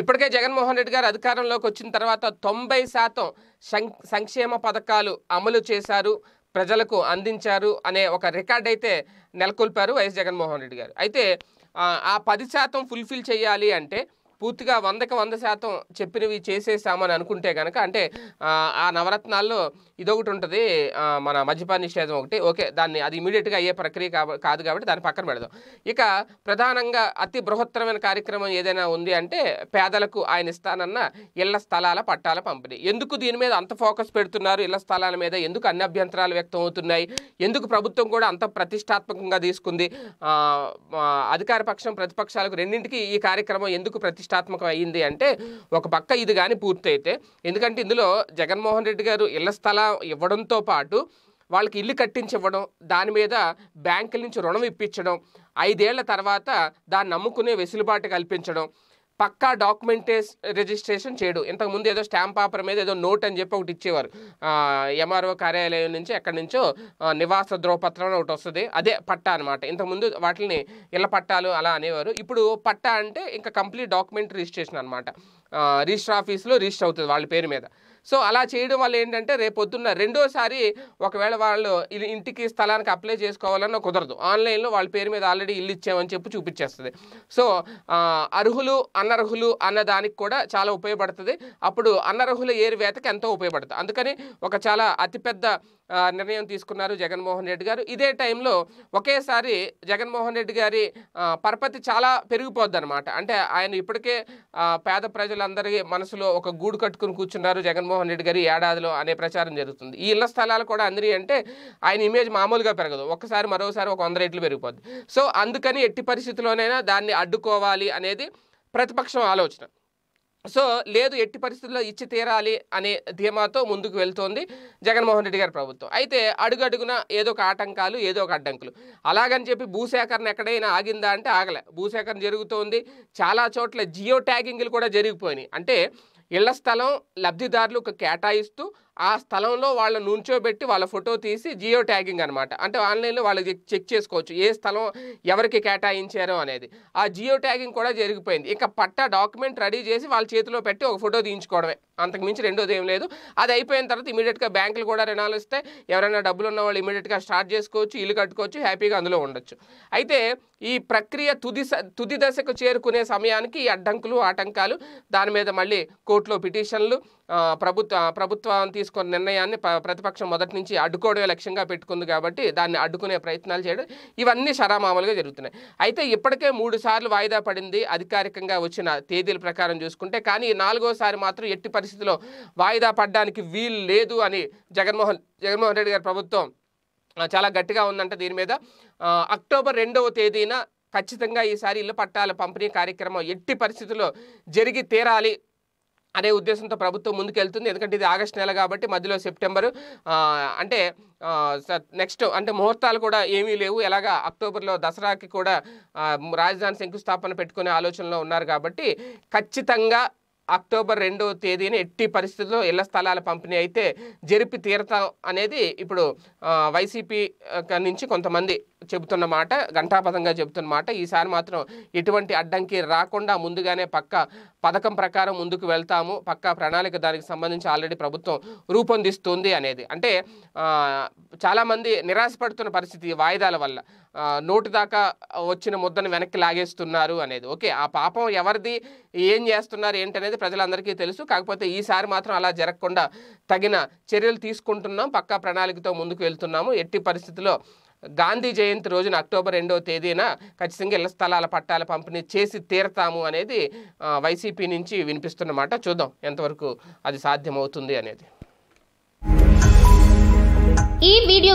ఇప్పటికే జగన్మోహన్ రెడ్డి గారు అధికారంలోకి వచ్చిన తర్వాత తొంభై శాతం సంక్షేమ పథకాలు అమలు చేశారు ప్రజలకు అందించారు అనే ఒక రికార్డ్ అయితే నెలకొల్పారు వైఎస్ జగన్మోహన్ రెడ్డి గారు అయితే ఆ పది శాతం ఫుల్ఫిల్ చేయాలి అంటే పూర్తిగా వందకి వంద శాతం చెప్పినవి చేసేసామని అనుకుంటే కనుక అంటే ఆ నవరత్నాల్లో ఇదొకటి ఉంటుంది మన మద్యపాన నిషేధం ఒకటి ఓకే దాన్ని అది ఇమీడియట్గా అయ్యే ప్రక్రియ కాదు కాబట్టి దాన్ని పక్కన పెడదాం ఇక ప్రధానంగా అతి బృహత్తరమైన కార్యక్రమం ఏదైనా ఉంది అంటే పేదలకు ఆయన ఇస్తానన్న ఇళ్ల స్థలాల పట్టాల పంపిణీ ఎందుకు దీని మీద అంత ఫోకస్ పెడుతున్నారు ఇళ్ల స్థలాల మీద ఎందుకు అన్ని అభ్యంతరాలు వ్యక్తం అవుతున్నాయి ఎందుకు ప్రభుత్వం కూడా అంత ప్రతిష్టాత్మకంగా తీసుకుంది అధికార పక్షం ప్రతిపక్షాలకు రెండింటికి ఈ కార్యక్రమం ఎందుకు ప్రతిష్ట ప్రతిష్టాత్మకం అయ్యింది అంటే ఒక పక్క ఇది కానీ పూర్తయితే ఎందుకంటే ఇందులో జగన్మోహన్ రెడ్డి గారు ఇళ్ల స్థలం ఇవ్వడంతో పాటు వాళ్ళకి ఇల్లు కట్టించివ్వడం దాని మీద బ్యాంకుల నుంచి రుణం ఇప్పించడం ఐదేళ్ల తర్వాత దాన్ని నమ్ముకునే వెసులుబాటు కల్పించడం పక్కా డాక్యుమెంటే రిజిస్ట్రేషన్ చేయడు ఇంతకుముందు ఏదో స్టాంప్ పేపర్ మీద ఏదో నోట్ అని చెప్పి ఒకటి ఇచ్చేవారు ఎంఆర్ఓ కార్యాలయం నుంచి ఎక్కడి నుంచో నివాస ధ్రువపత్రం ఒకటి వస్తుంది అదే పట్టా అనమాట ఇంతకుముందు వాటిని ఇళ్ళ పట్టాలు అలా అనేవారు ఇప్పుడు పట్టా అంటే ఇంకా కంప్లీట్ డాక్యుమెంట్ రిజిస్ట్రేషన్ అనమాట రిజిస్టర్ ఆఫీస్లో రిజిస్టర్ అవుతుంది వాళ్ళ పేరు మీద సో అలా చేయడం వల్ల ఏంటంటే రేపొద్దున్న రెండోసారి ఒకవేళ వాళ్ళు ఇంటికి స్థలానికి అప్లై చేసుకోవాలన్న కుదరదు ఆన్లైన్లో వాళ్ళ పేరు మీద ఆల్రెడీ ఇల్లు ఇచ్చామని చెప్పి చూపించేస్తుంది సో అర్హులు అనర్హులు అన్నదానికి కూడా చాలా ఉపయోగపడుతుంది అప్పుడు అనర్హుల ఏరివేతకి ఎంతో ఉపయోగపడుతుంది అందుకని ఒక చాలా అతిపెద్ద నిర్ణయం తీసుకున్నారు జగన్మోహన్ రెడ్డి గారు ఇదే టైంలో ఒకేసారి జగన్మోహన్ రెడ్డి గారి పరపతి చాలా పెరిగిపోద్ది అనమాట అంటే ఆయన ఇప్పటికే పేద ప్రజలందరి మనసులో ఒక గూడు కట్టుకుని కూర్చున్నారు జగన్మోహన్ జగన్మోహన్ రెడ్డి గారి ఏడాదిలో అనే ప్రచారం జరుగుతుంది ఈ ఇళ్ల స్థలాలు కూడా అందరి అంటే ఆయన ఇమేజ్ మామూలుగా పెరగదు ఒక్కసారి మరోసారి ఒక వంద రేట్లు పెరిగిపోద్ది సో అందుకని ఎట్టి పరిస్థితిలోనైనా దాన్ని అడ్డుకోవాలి అనేది ప్రతిపక్షం ఆలోచన సో లేదు ఎట్టి పరిస్థితుల్లో ఇచ్చి తీరాలి అనే ధీమాతో ముందుకు వెళ్తోంది జగన్మోహన్ రెడ్డి గారి ప్రభుత్వం అయితే అడుగడుగున ఏదో ఒక ఆటంకాలు ఏదో ఒక అడ్డంకులు అలాగని చెప్పి భూసేకరణ ఎక్కడైనా ఆగిందా అంటే ఆగలే భూసేకరణ జరుగుతోంది చాలా చోట్ల జియో ట్యాగింగ్లు కూడా జరిగిపోయినాయి అంటే ఇళ్ల స్థలం లబ్ధిదారులకు కేటాయిస్తూ ఆ స్థలంలో వాళ్ళ నుంచోబెట్టి వాళ్ళ ఫోటో తీసి జియో ట్యాగింగ్ అనమాట అంటే ఆన్లైన్లో వాళ్ళు చెక్ చేసుకోవచ్చు ఏ స్థలం ఎవరికి కేటాయించారో అనేది ఆ జియో ట్యాగింగ్ కూడా జరిగిపోయింది ఇంకా పట్టా డాక్యుమెంట్ రెడీ చేసి వాళ్ళ చేతిలో పెట్టి ఒక ఫోటో తీయించుకోవడమే అంతకుమించి రెండోది ఏం లేదు అది అయిపోయిన తర్వాత ఇమీడియట్గా బ్యాంకులు కూడా రుణాలు ఇస్తే ఎవరైనా డబ్బులు ఉన్న వాళ్ళు ఇమీడియట్గా స్టార్ట్ చేసుకోవచ్చు ఇల్లు కట్టుకోవచ్చు హ్యాపీగా అందులో ఉండొచ్చు అయితే ఈ ప్రక్రియ తుది తుది దశకు చేరుకునే సమయానికి ఈ అడ్డంకులు ఆటంకాలు దాని మీద మళ్ళీ కోర్టులో పిటిషన్లు ప్రభుత్వ ప్రభుత్వం తీసుకున్న నిర్ణయాన్ని ప్రతిపక్షం మొదటి నుంచి అడ్డుకోవడమే లక్ష్యంగా పెట్టుకుంది కాబట్టి దాన్ని అడ్డుకునే ప్రయత్నాలు చేయడం ఇవన్నీ సరామామూలుగా జరుగుతున్నాయి అయితే ఇప్పటికే మూడు సార్లు వాయిదా పడింది అధికారికంగా వచ్చిన తేదీల ప్రకారం చూసుకుంటే కానీ నాలుగోసారి మాత్రం ఎట్టి పరిస్థితిలో వాయిదా పడడానికి వీలు లేదు అని జగన్మోహన్ జగన్మోహన్ రెడ్డి గారి ప్రభుత్వం చాలా గట్టిగా ఉందంట దీని మీద అక్టోబర్ రెండవ తేదీన ఖచ్చితంగా ఈసారి ఇళ్ళ పట్టాల పంపిణీ కార్యక్రమం ఎట్టి పరిస్థితుల్లో జరిగి తీరాలి అదే ఉద్దేశంతో ప్రభుత్వం ముందుకెళ్తుంది ఎందుకంటే ఇది ఆగస్ట్ నెల కాబట్టి మధ్యలో సెప్టెంబరు అంటే నెక్స్ట్ అంటే ముహూర్తాలు కూడా ఏమీ లేవు ఎలాగా అక్టోబర్లో దసరాకి కూడా రాజధాని శంకుస్థాపన పెట్టుకునే ఆలోచనలో ఉన్నారు కాబట్టి ఖచ్చితంగా అక్టోబర్ రెండవ తేదీని ఎట్టి పరిస్థితుల్లో ఇళ్ల స్థలాల పంపిణీ అయితే జరిపి తీరతాం అనేది ఇప్పుడు వైసీపీ నుంచి కొంతమంది చెబుతున్న మాట ఘంటాపథంగా చెబుతున్న మాట ఈసారి మాత్రం ఎటువంటి అడ్డంకి రాకుండా ముందుగానే పక్క పథకం ప్రకారం ముందుకు వెళ్తాము పక్క ప్రణాళిక దానికి సంబంధించి ఆల్రెడీ ప్రభుత్వం రూపొందిస్తుంది అనేది అంటే చాలామంది నిరాశపడుతున్న పరిస్థితి వాయిదాల వల్ల నోటి దాకా వచ్చిన ముద్దను వెనక్కి లాగేస్తున్నారు అనేది ఓకే ఆ పాపం ఎవరిది ఏం చేస్తున్నారు ఏంటనేది ప్రజలందరికీ తెలుసు కాకపోతే ఈసారి మాత్రం అలా జరగకుండా తగిన చర్యలు తీసుకుంటున్నాం పక్కా ప్రణాళికతో ముందుకు వెళ్తున్నాము ఎట్టి పరిస్థితిలో గాంధీ జయంతి రోజున అక్టోబర్ రెండవ తేదీన ఖచ్చితంగా ఇళ్ల స్థలాల పట్టాల పంపిణీ చేసి తీరతాము అనేది వైసీపీ నుంచి వినిపిస్తున్నమాట చూద్దాం ఎంతవరకు అది సాధ్యమవుతుంది అనేది